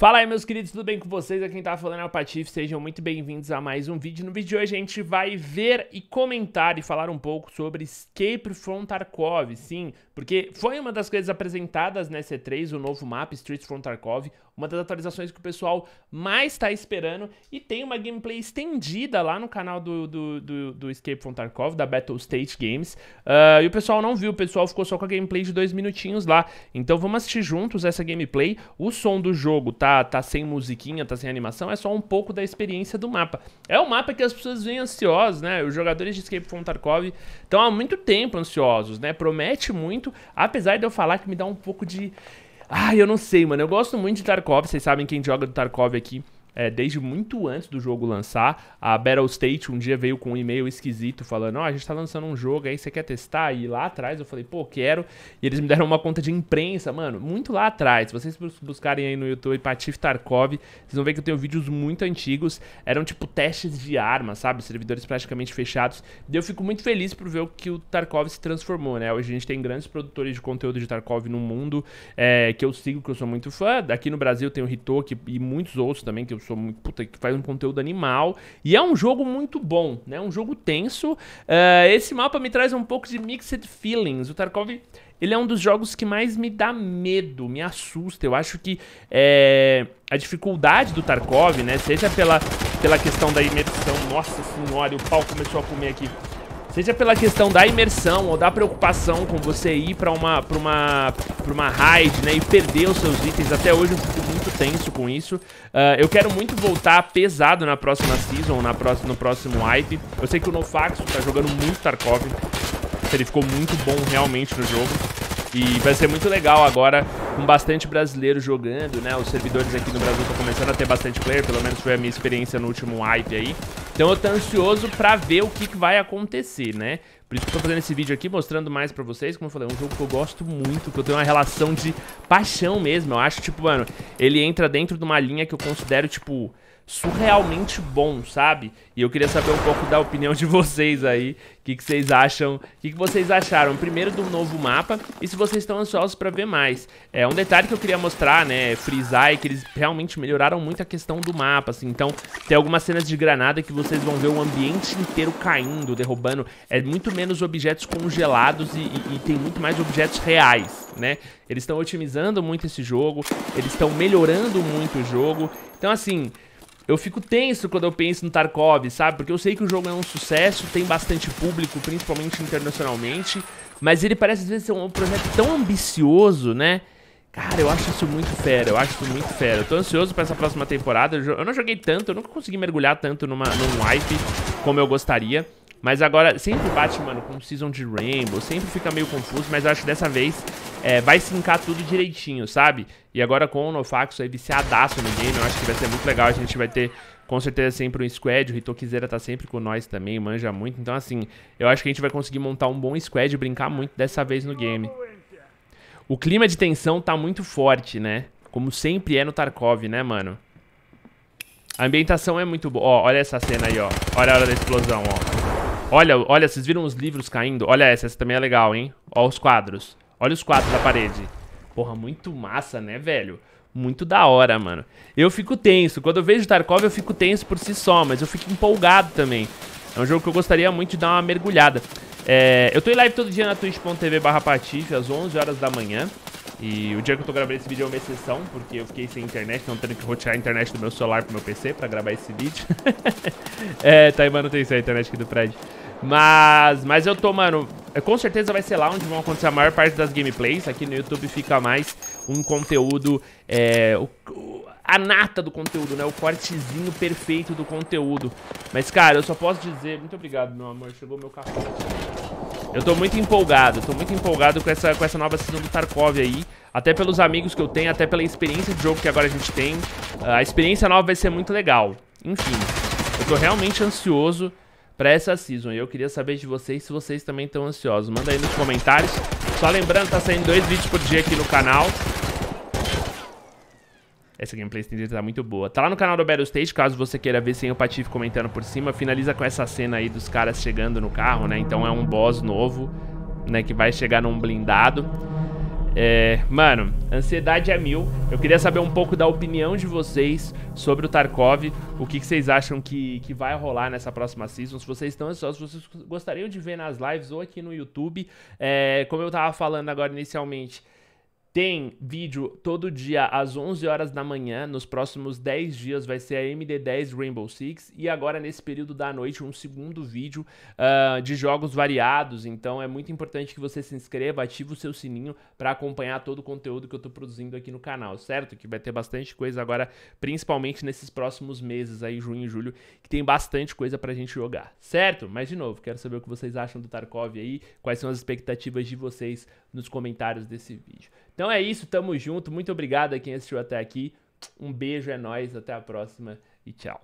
Fala aí, meus queridos, tudo bem com vocês? Aqui é quem tá falando é o Patife, sejam muito bem-vindos a mais um vídeo. No vídeo de hoje a gente vai ver e comentar e falar um pouco sobre Escape from Tarkov, sim, porque foi uma das coisas apresentadas na né, C3, o novo mapa Streets from Tarkov, uma das atualizações que o pessoal mais tá esperando, e tem uma gameplay estendida lá no canal do, do, do, do Escape from Tarkov, da Battle State Games, uh, e o pessoal não viu, o pessoal ficou só com a gameplay de dois minutinhos lá, então vamos assistir juntos essa gameplay, o som do jogo tá tá, tá sem musiquinha, tá sem animação, é só um pouco da experiência do mapa. É um mapa que as pessoas vêm ansiosas, né? Os jogadores de Escape from Tarkov estão há muito tempo ansiosos, né? Promete muito, apesar de eu falar que me dá um pouco de... Ai, eu não sei, mano. Eu gosto muito de Tarkov, vocês sabem quem joga do Tarkov aqui é, desde muito antes do jogo lançar. A Battle State um dia veio com um e-mail esquisito falando: Ó, oh, a gente tá lançando um jogo aí, você quer testar? E lá atrás eu falei: pô, quero. E eles me deram uma conta de imprensa, mano, muito lá atrás. Se vocês buscarem aí no YouTube Patif Tarkov, vocês vão ver que eu tenho vídeos muito antigos. Eram tipo testes de armas, sabe? Servidores praticamente fechados. E eu fico muito feliz por ver o que o Tarkov se transformou, né? Hoje a gente tem grandes produtores de conteúdo de Tarkov no mundo, é, que eu sigo, que eu sou muito fã. Aqui no Brasil tem o Ritoki e muitos outros também que eu eu sou muito. Puta, que faz um conteúdo animal. E é um jogo muito bom, né? É um jogo tenso. Uh, esse mapa me traz um pouco de mixed feelings. O Tarkov. Ele é um dos jogos que mais me dá medo, me assusta. Eu acho que é, a dificuldade do Tarkov, né? Seja pela, pela questão da imersão. Nossa senhora, o pau começou a comer aqui. Seja pela questão da imersão ou da preocupação com você ir pra uma, uma, uma raid, né? E perder os seus itens. Até hoje o tenso com isso. Uh, eu quero muito voltar pesado na próxima Season, na próxima, no próximo hype. Eu sei que o Nofax tá jogando muito Tarkov. Ele ficou muito bom realmente no jogo. E vai ser muito legal agora, com bastante brasileiro jogando, né? Os servidores aqui no Brasil estão começando a ter bastante player, pelo menos foi a minha experiência no último hype aí. Então eu tô ansioso pra ver o que, que vai acontecer, né? Por isso que eu tô fazendo esse vídeo aqui, mostrando mais pra vocês. Como eu falei, é um jogo que eu gosto muito, que eu tenho uma relação de paixão mesmo. Eu acho, tipo, mano, ele entra dentro de uma linha que eu considero, tipo surrealmente bom, sabe? E eu queria saber um pouco da opinião de vocês aí, o que, que, vocês acham, o que, que, vocês acharam primeiro do novo mapa e se vocês estão ansiosos para ver mais. É um detalhe que eu queria mostrar, né, é frisar é que eles realmente melhoraram muito a questão do mapa, assim, então tem algumas cenas de granada que vocês vão ver o ambiente inteiro caindo, derrubando, é muito menos objetos congelados e, e, e tem muito mais objetos reais, né? Eles estão otimizando muito esse jogo, eles estão melhorando muito o jogo, então assim, eu fico tenso quando eu penso no Tarkov, sabe? Porque eu sei que o jogo é um sucesso, tem bastante público, principalmente internacionalmente, mas ele parece às vezes ser um projeto tão ambicioso, né? Cara, eu acho isso muito fera, eu acho isso muito fera. Eu tô ansioso pra essa próxima temporada. Eu não joguei tanto, eu nunca consegui mergulhar tanto numa, num wipe como eu gostaria. Mas agora sempre bate, mano, com Season de Rainbow, sempre fica meio confuso, mas eu acho que dessa vez é, vai sincar tudo direitinho, sabe? E agora com o Nofax aí viciadaço no game, eu acho que vai ser muito legal, a gente vai ter com certeza sempre um squad, o Ritoquizera tá sempre com nós também, manja muito, então assim, eu acho que a gente vai conseguir montar um bom squad e brincar muito dessa vez no game. O clima de tensão tá muito forte, né? Como sempre é no Tarkov, né, mano? A ambientação é muito boa. Ó, olha essa cena aí, ó. Olha a hora da explosão, ó. Olha, olha, vocês viram os livros caindo? Olha essa, essa também é legal, hein? Olha os quadros. Olha os quadros da parede. Porra, muito massa, né, velho? Muito da hora, mano. Eu fico tenso. Quando eu vejo Tarkov, eu fico tenso por si só, mas eu fico empolgado também. É um jogo que eu gostaria muito de dar uma mergulhada. É, eu tô em live todo dia na twitch.tv barra patife às 11 horas da manhã. E o dia que eu tô gravando esse vídeo é uma exceção, porque eu fiquei sem internet, então tendo que rotear a internet do meu celular pro meu PC pra gravar esse vídeo. é, tá em manutenção a internet aqui do prédio. Mas, mas eu tô, mano... É, com certeza vai ser lá onde vão acontecer a maior parte das gameplays. Aqui no YouTube fica mais um conteúdo... É, o, a nata do conteúdo, né? O cortezinho perfeito do conteúdo. Mas, cara, eu só posso dizer... Muito obrigado, meu amor. Chegou meu café. Eu tô muito empolgado. Tô muito empolgado com essa, com essa nova season do Tarkov aí. Até pelos amigos que eu tenho, até pela experiência de jogo que agora a gente tem. Ah, a experiência nova vai ser muito legal. Enfim, eu tô realmente ansioso... Pra essa season. E eu queria saber de vocês se vocês também estão ansiosos. Manda aí nos comentários. Só lembrando, tá saindo dois vídeos por dia aqui no canal. Essa gameplay estendida tá muito boa. Tá lá no canal do Battle Stage, caso você queira ver sem o Patife comentando por cima. Finaliza com essa cena aí dos caras chegando no carro, né? Então é um boss novo, né? Que vai chegar num blindado. É, mano, ansiedade é mil. Eu queria saber um pouco da opinião de vocês sobre o Tarkov. O que, que vocês acham que, que vai rolar nessa próxima season? Se vocês estão ansiosos, vocês gostariam de ver nas lives ou aqui no YouTube. É, como eu tava falando agora inicialmente, tem vídeo todo dia às 11 horas da manhã, nos próximos 10 dias vai ser a MD10 Rainbow Six e agora nesse período da noite um segundo vídeo uh, de jogos variados, então é muito importante que você se inscreva, ative o seu sininho para acompanhar todo o conteúdo que eu estou produzindo aqui no canal, certo? Que vai ter bastante coisa agora, principalmente nesses próximos meses aí, junho e julho, que tem bastante coisa para a gente jogar, certo? Mas de novo, quero saber o que vocês acham do Tarkov aí, quais são as expectativas de vocês nos comentários desse vídeo. Então é isso, tamo junto. Muito obrigado a quem assistiu até aqui. Um beijo, é nóis, até a próxima e tchau.